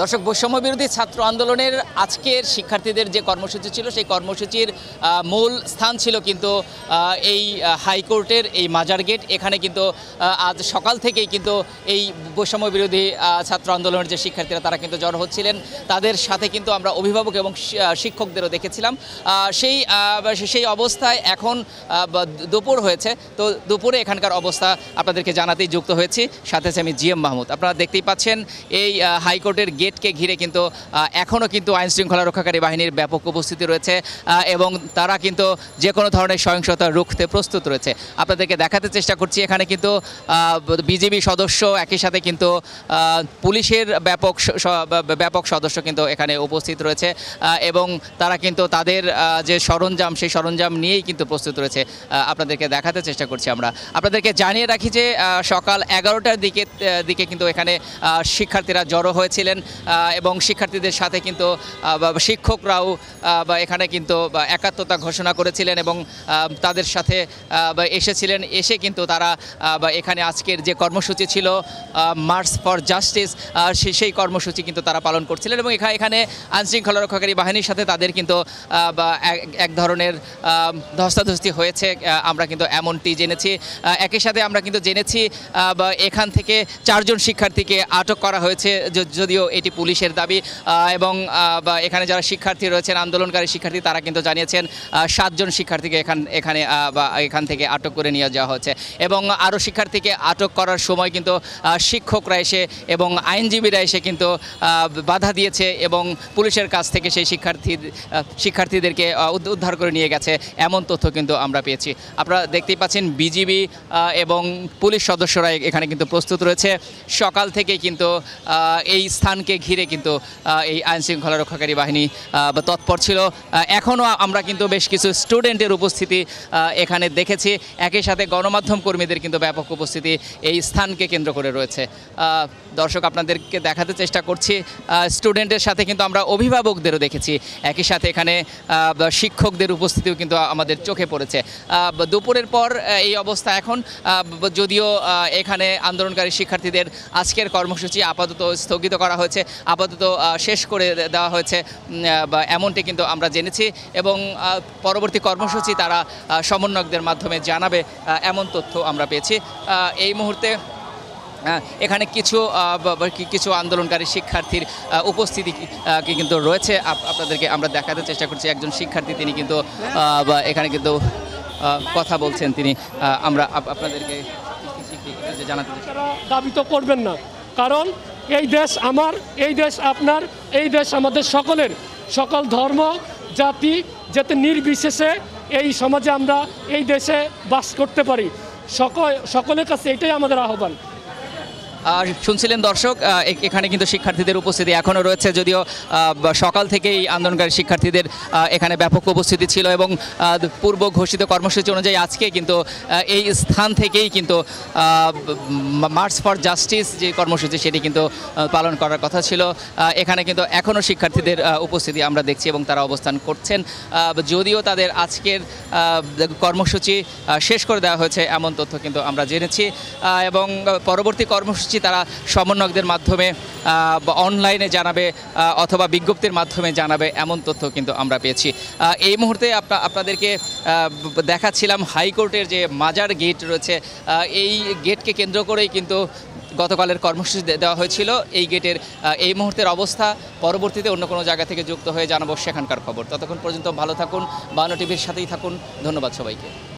দর্শক বৈষম্য বিরোধী ছাত্র আন্দোলনের আজকের শিক্ষার্থীদের যে কর্মসূচি ছিল সেই কর্মসূচির মূল স্থান ছিল কিন্তু এই হাইকোর্টের এই মাজার গেট এখানে কিন্তু আজ সকাল থেকেই কিন্তু এই বৈষম্য বিরোধী ছাত্র আন্দোলনের যে শিক্ষার্থীরা তারা কিন্তু জড়ো হচ্ছিলেন তাদের সাথে কিন্তু আমরা অভিভাবক এবং শিক্ষকদেরও দেখেছিলাম সেই সেই অবস্থায় এখন দুপুর হয়েছে তো দুপুরে এখানকার অবস্থা আপনাদেরকে জানাতেই যুক্ত হয়েছি সাথে আমি জি এম মাহমুদ আপনারা দেখতেই পাচ্ছেন এই হাইকোর্টের গেটকে ঘিরে কিন্তু এখনও কিন্তু আইনশৃঙ্খলা রক্ষাকারী বাহিনীর ব্যাপক উপস্থিতি রয়েছে এবং তারা কিন্তু যে কোনো ধরনের সহিংসতা রুখতে প্রস্তুত রয়েছে আপনাদেরকে দেখাতে চেষ্টা করছি এখানে কিন্তু বিজেপি সদস্য একই সাথে কিন্তু পুলিশের ব্যাপক ব্যাপক সদস্য কিন্তু এখানে উপস্থিত রয়েছে এবং তারা কিন্তু তাদের যে সরঞ্জাম সেই সরঞ্জাম নিয়েই কিন্তু প্রস্তুত রয়েছে আপনাদেরকে দেখাতে চেষ্টা করছি আমরা আপনাদেরকে জানিয়ে রাখি যে সকাল এগারোটার দিকে দিকে কিন্তু এখানে শিক্ষার্থীরা জড়ো হয়েছিলেন এবং শিক্ষার্থীদের সাথে কিন্তু শিক্ষকরাও এখানে কিন্তু একাত্মতা ঘোষণা করেছিলেন এবং তাদের সাথে এসেছিলেন এসে কিন্তু তারা এখানে আজকের যে কর্মসূচি ছিল মার্চ ফর জাস্টিস সেই কর্মসূচি কিন্তু তারা পালন করছিলেন এবং এখানে আইনশৃঙ্খলা রক্ষাকারী বাহিনীর সাথে তাদের কিন্তু এক ধরনের ধস্তাধস্তি হয়েছে আমরা কিন্তু এমনটি জেনেছি একই সাথে আমরা কিন্তু জেনেছি এখান থেকে চারজন শিক্ষার্থীকে আটক করা হয়েছে যদিও এটি এটি পুলিশের দাবি এবং এখানে যারা শিক্ষার্থী রয়েছেন আন্দোলনকারী শিক্ষার্থী তারা কিন্তু জানিয়েছেন সাতজন শিক্ষার্থীকে এখান এখানে এখান থেকে আটক করে নিয়ে যাওয়া হচ্ছে এবং আরও শিক্ষার্থীকে আটক করার সময় কিন্তু শিক্ষকরা এসে এবং আইনজীবীরা এসে কিন্তু বাধা দিয়েছে এবং পুলিশের কাছ থেকে সেই শিক্ষার্থী শিক্ষার্থীদেরকে উদ্ধার করে নিয়ে গেছে এমন তথ্য কিন্তু আমরা পেয়েছি আপনারা দেখতেই পাচ্ছেন বিজিবি এবং পুলিশ সদস্যরা এখানে কিন্তু প্রস্তুত রয়েছে সকাল থেকে কিন্তু এই স্থানকে এটিকে ঘিরে কিন্তু এই আইন শৃঙ্খলা রক্ষাকারী বাহিনী তৎপর ছিল এখনও আমরা কিন্তু বেশ কিছু স্টুডেন্টের উপস্থিতি এখানে দেখেছি একই সাথে গণমাধ্যম কর্মীদের কিন্তু ব্যাপক উপস্থিতি এই স্থানকে কেন্দ্র করে রয়েছে দর্শক আপনাদেরকে দেখাতে চেষ্টা করছি স্টুডেন্টের সাথে কিন্তু আমরা অভিভাবকদেরও দেখেছি একই সাথে এখানে শিক্ষকদের উপস্থিতিও কিন্তু আমাদের চোখে পড়েছে দুপুরের পর এই অবস্থা এখন যদিও এখানে আন্দোলনকারী শিক্ষার্থীদের আজকের কর্মসূচি আপাতত স্থগিত করা হয়েছে আপাতত শেষ করে দেওয়া হয়েছে বা এমনটি কিন্তু আমরা জেনেছি এবং পরবর্তী কর্মসূচি তারা সমন্বয়কদের মাধ্যমে জানাবে এমন তথ্য আমরা পেয়েছি এই মুহূর্তে এখানে কিছু কিছু আন্দোলনকারী শিক্ষার্থীর উপস্থিতি কিন্তু রয়েছে আপনাদেরকে আমরা দেখাতে চেষ্টা করছি একজন শিক্ষার্থী তিনি কিন্তু এখানে কিন্তু কথা বলছেন তিনি আমরা আপনাদেরকে জানাতে দাবি তো করবেন না কারণ এই দেশ আমার এই দেশ আপনার এই দেশ আমাদের সকলের সকল ধর্ম জাতি যাতে নির্বিশেষে এই সমাজে আমরা এই দেশে বাস করতে পারি সকল সকলের কাছে এটাই আমাদের আহ্বান আর শুনছিলেন দর্শক এখানে কিন্তু শিক্ষার্থীদের উপস্থিতি এখনও রয়েছে যদিও সকাল থেকেই আন্দোলনকারী শিক্ষার্থীদের এখানে ব্যাপক উপস্থিতি ছিল এবং পূর্ব ঘোষিত কর্মসূচি অনুযায়ী আজকে কিন্তু এই স্থান থেকেই কিন্তু মার্চ ফর জাস্টিস যে কর্মসূচি সেটি কিন্তু পালন করার কথা ছিল এখানে কিন্তু এখনও শিক্ষার্থীদের উপস্থিতি আমরা দেখছি এবং তারা অবস্থান করছেন যদিও তাদের আজকের কর্মসূচি শেষ করে দেওয়া হয়েছে এমন তথ্য কিন্তু আমরা জেনেছি এবং পরবর্তী কর্মসূচি কর্মসূচি তারা সমন্বয়কদের মাধ্যমে অনলাইনে জানাবে অথবা বিজ্ঞপ্তির মাধ্যমে জানাবে এমন তথ্য কিন্তু আমরা পেয়েছি এই মুহূর্তে আপনাদেরকে দেখাচ্ছিলাম হাইকোর্টের যে মাজার গেট রয়েছে এই গেটকে কেন্দ্র করেই কিন্তু গতকালের কর্মসূচি দেওয়া হয়েছিল এই গেটের এই মুহূর্তের অবস্থা পরবর্তীতে অন্য কোনো জায়গা থেকে যুক্ত হয়ে জানাবো সেখানকার খবর ততক্ষণ পর্যন্ত ভালো থাকুন বাংলা টিভির সাথেই থাকুন ধন্যবাদ সবাইকে